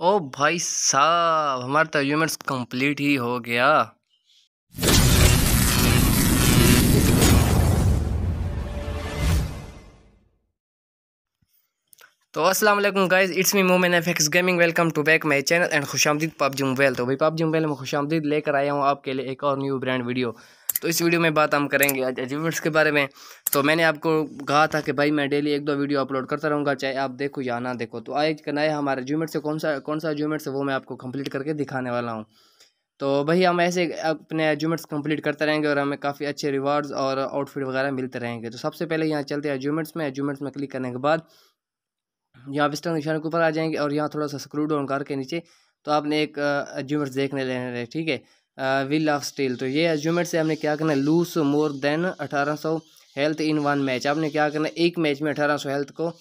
ओ भाई साहब हमारा तो यूमेंट्स कंप्लीट ही हो गया तो अस्सलाम वालेकुम guys it's me Momen F X gaming welcome to back my channel and खुशामदीद पबजी मोबाइल तो भाई पबजी मोबाइल में खुशामदीद लेकर आया हूँ आपके लिए एक और न्यू ब्रांड वीडियो तो इस वीडियो में बात हम करेंगे आज अचीवमेंट्स के बारे में तो मैंने आपको कहा था कि भाई मैं डेली एक दो वीडियो अपलोड करता रहूँगा चाहे आप देखो या ना देखो तो आज का नया हमारे अचीवमेंट से कौन सा कौन सा अचीवमेंट्स है वो मैं आपको कम्प्लीट करके दिखाने वाला हूँ तो भाई हम ऐसे अपने अचीवमेंट्स कम्प्लीट करते रहेंगे और हमें काफ़ी अच्छे रिवार्ड्स और आउटफिट वगैरह मिलते रहेंगे तो सबसे पहले यहाँ चलते हैं अचीवमेंट्स में अचीवमेंट्स में क्लिक करने के बाद यहाँ विस्टर निशान के ऊपर आ जाएंगे और यहाँ थोड़ा सा स्क्रू डाउन करके नीचे तो आपने एक अचीवमेंट्स देखने लेने ठीक है विल ऑफ स्टील तो ये एज्यूमेंट से हमने क्या करना है लूज मोर देन अठारह सौ हेल्थ इन वन मैच आपने क्या करना है एक मैच में अठारह सौ हेल्थ को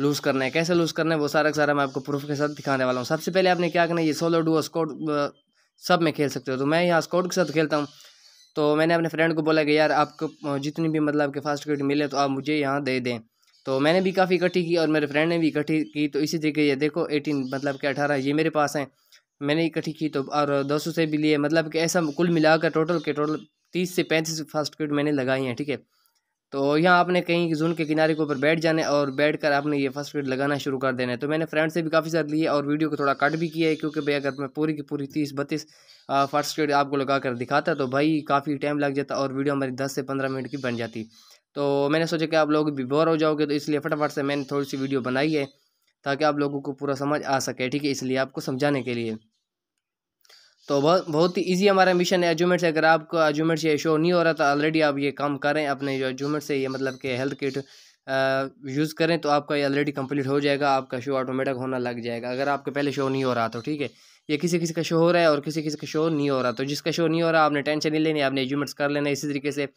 लूज़ करना है कैसे लूज़ करना है वो सारा का सारा मैं आपको प्रूफ के साथ दिखाने वाला हूँ सबसे पहले आपने क्या करना है ये सोलो डू स्कॉट सब में खेल सकते हो तो मैं यहाँ स्कॉट के साथ खेलता हूँ तो मैंने अपने फ्रेंड को बोला कि यार आपको जितनी भी मतलब आपके फास्ट क्रिकेट मिले तो आप मुझे यहाँ दे दें तो मैंने भी काफ़ी इकट्ठी की और मेरे फ्रेंड ने भी इकट्ठी की तो इसी तरीके ये देखो एटीन मतलब कि अठारह ये मेरे पास हैं मैंने इकट्ठी की तो और दोस्तों से भी लिए मतलब कि ऐसा कुल मिलाकर टोटल के टोटल तीस से पैंतीस फास्ट क्रिकेट मैंने लगाई हैं ठीक है तो यहाँ आपने कहीं जून के किनारे के ऊपर बैठ जाने और बैठ कर आपने ये फर्स्ट ग्रेड लगाना शुरू कर देना है तो मैंने फ्रेंड से भी काफ़ी सारे लिए और वीडियो को थोड़ा कट भी किया है क्योंकि भाई अगर मैं पूरी की पूरी तीस बत्तीस फर्स्ट ग्रेड आपको लगा कर दिखाता तो भाई काफ़ी टाइम लग जाता और वीडियो हमारी दस से पंद्रह मिनट की बन जाती तो मैंने सोचा कि आप लोग भी बोर हो जाओगे तो इसलिए फटाफट से मैंने थोड़ी सी वीडियो बनाई है ताकि आप लोगों को पूरा समझ आ सके ठीक है इसलिए आपको समझाने के लिए तो बहुत बहुत ही ईजी हमारा मिशन है एजूमेंट से अगर आपको एजूमेंट से शो नहीं हो रहा तो ऑलरेडी आप ये काम करें अपने जो एजूमेंट से ये मतलब कि हेल्थ किट यूज़ करें तो आपका ये ऑलरेडी कंप्लीट हो जाएगा आपका शो ऑटोमेटिक होना लग जाएगा अगर आपके पहले शो नहीं हो रहा तो ठीक है ये किसी किसी का शो हो रहा है और किसी किसी का शो नहीं हो रहा तो जिसका शो नहीं हो रहा आपने टेंशन नहीं लेनी आपने एजूमेंट्स कर लेना इसी तरीके से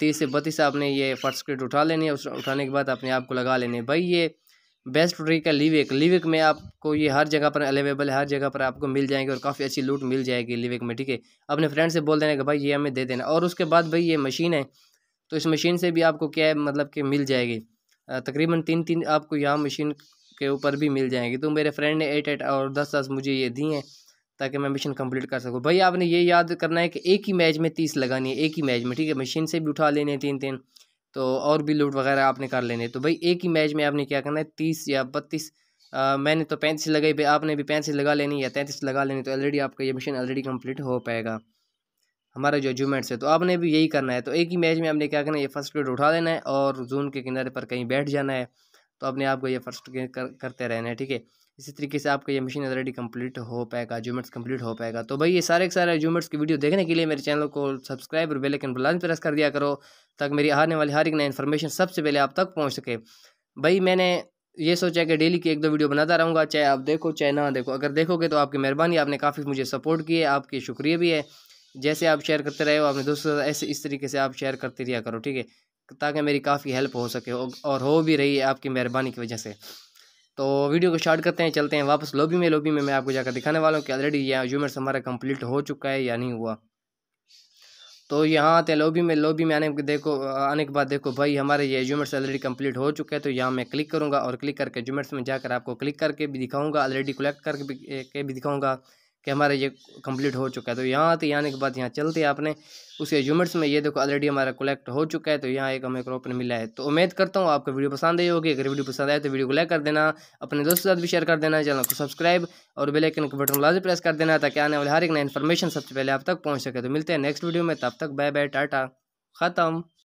तीस से बत्तीस आपने ये फर्स्ट क्रेड उठा लेनी उठाने के बाद अपने आप को लगा लेने भाई ये बेस्ट ट्रिक है लिविक लिविक में आपको ये हर जगह पर अवेलेबल है हर जगह पर आपको मिल जाएंगे और काफ़ी अच्छी लूट मिल जाएगी लिविक में ठीक है अपने फ्रेंड से बोल देना कि भाई ये हमें दे देना और उसके बाद भाई ये मशीन है तो इस मशीन से भी आपको क्या है मतलब कि मिल जाएगी तकरीबन तीन तीन आपको यहाँ मशीन के ऊपर भी मिल जाएंगी तो मेरे फ्रेंड ने एट एट और दस दस मुझे ये दी हैं ताकि मैं मिशन कंप्लीट कर सकूँ भाई आपने ये याद करना है कि एक ही मैच में तीस लगानी है एक ही मैच में ठीक है मशीन से भी उठा लेने तीन तीन तो और भी लूट वगैरह आपने कर लेने तो भाई एक ही मैच में आपने क्या करना है तीस या बत्तीस मैंने तो पैंतीस लगाई आपने भी पैंतीस लगा लेनी या तैंतीस लगा लेनी तो ऑलरेडी आपका ये मिशन ऑलरेडी कम्प्लीट हो पाएगा हमारा जो जूमेंट्स है तो आपने भी यही करना है तो एक ही मैच में आपने क्या करना है ये फर्स्ट ग्रेड उठा लेना है और जून के किनारे पर कहीं बैठ जाना है तो अपने आप को ये फर्स्ट कर, करते रहना है ठीक है इसी तरीके से आपका ये मशीन ऑलरेडी कंप्लीट हो पाएगा जूमेट्स कंप्लीट हो पाएगा तो भाई ये सारे सारे जूमेट्स की वीडियो देखने के लिए मेरे चैनल को सब्सक्राइब और बेलकन बुलान प्रेस कर दिया करो ताकि मेरी आने वाली हर एक नई इन्फॉर्मेशन सबसे पहले आप तक पहुँच सके भाई मैंने ये सोचा कि डेली की एक दो वीडियो बनाता रहूँगा चाहे आप देखो चाहे ना देखो अगर देखोगे तो आपकी मेहरबानी आपने काफ़ी मुझे सपोर्ट की है आपकी शुक्रिया भी है जैसे आप शेयर करते रहे हो आपने दोस्तों ऐसे इस तरीके से आप शेयर करते रहा करो ठीक है ताकि मेरी काफ़ी हेल्प हो सके और हो भी रही है आपकी मेहरबानी की वजह से तो वीडियो को स्टार्ट करते हैं चलते हैं वापस लॉबी में लॉबी में मैं आपको जाकर दिखाने वाला हूँ कि ऑलरेडी यहाँ यूमर्स हमारा कंप्लीट हो चुका है या नहीं हुआ तो यहाँ आते हैं लॉबी में लॉबी में आने के देखो आने के बाद देखो भाई हमारे ये एजूमेंट्स ऑलरेडी कंप्लीट हो चुका है तो यहाँ मैं क्लिक करूँगा और क्लिक करके एजूमेंट्स में जाकर आपको क्लिक करके भी दिखाऊँगा ऑलरेडी कलेक्ट करके भी दिखाऊँगा कि हमारा ये कंप्लीट हो चुका है तो यहाँ आते आने के बाद यहाँ चलते आपने उसके यूमिट्स में ये देखो ऑलरेडी हमारा कलेक्ट हो चुका है तो यहाँ एक हमें क्रॉप मिला है तो उम्मीद करता हूँ आपको वीडियो पसंद आई होगी अगर वीडियो पसंद आए तो वीडियो को लाइक कर देना अपने दोस्तों के साथ भी शेयर कर देना चैनल को सब्सक्राइब और बेलाइकन को बटन लाजू प्रेस कर देना ताकि आने वाले हर एक नई इन्फॉर्मेशन सबसे पहले आप तक पहुँच सके तो मिलते हैं नेक्स्ट वीडियो में तब तक बाय बाय टाटा ख़त्म